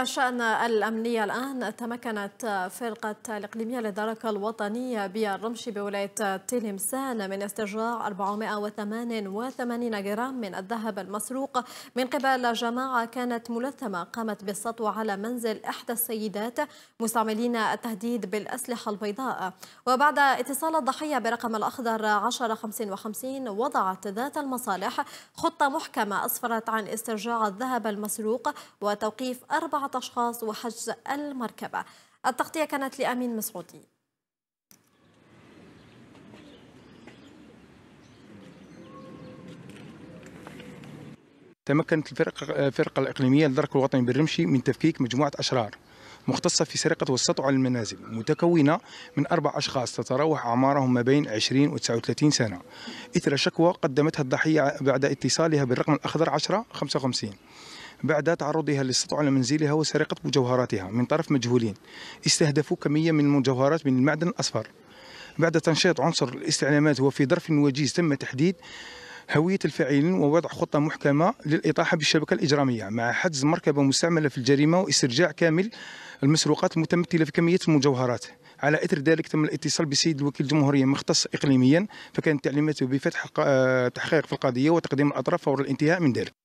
الشأن الأمني الآن تمكنت فرقة الإقليمية للدركة الوطنية بالرمش بولاية تلمسان من استرجاع 488 جرام من الذهب المسروق من قبل جماعة كانت ملثمة قامت بالسطو على منزل إحدى السيدات مستعملين التهديد بالأسلحة البيضاء وبعد اتصال الضحية برقم الأخضر 1055 وضعت ذات المصالح خطة محكمة أسفرت عن استرجاع الذهب المسروق وتوقيف أربع أشخاص وحجز المركبة التغطية كانت لأمين مسعودي تمكنت الفرقة الفرقة الإقليمية للدرك الوطني بالرمشي من تفكيك مجموعة أشرار مختصة في سرقة والسطو على المنازل متكونة من أربع أشخاص تتراوح أعمارهم ما بين 20 و 39 سنة إثر شكوى قدمتها الضحية بعد اتصالها بالرقم الأخضر 1055 بعد تعرضها للسطو على منزلها وسرقة مجوهراتها من طرف مجهولين استهدفوا كمية من المجوهرات من المعدن الأصفر بعد تنشيط عنصر الاستعلامات وفي ظرف وجيز تم تحديد هوية الفاعلين ووضع خطة محكمة للإطاحة بالشبكة الإجرامية مع حجز مركبة مستعملة في الجريمة واسترجاع كامل المسروقات المتمثلة في كمية المجوهرات على اثر ذلك تم الاتصال بسيد الوكيل الجمهوريه مختص اقليميا فكانت تعليماته بفتح تحقيق في القضيه وتقديم الاطراف فور الانتهاء من ذلك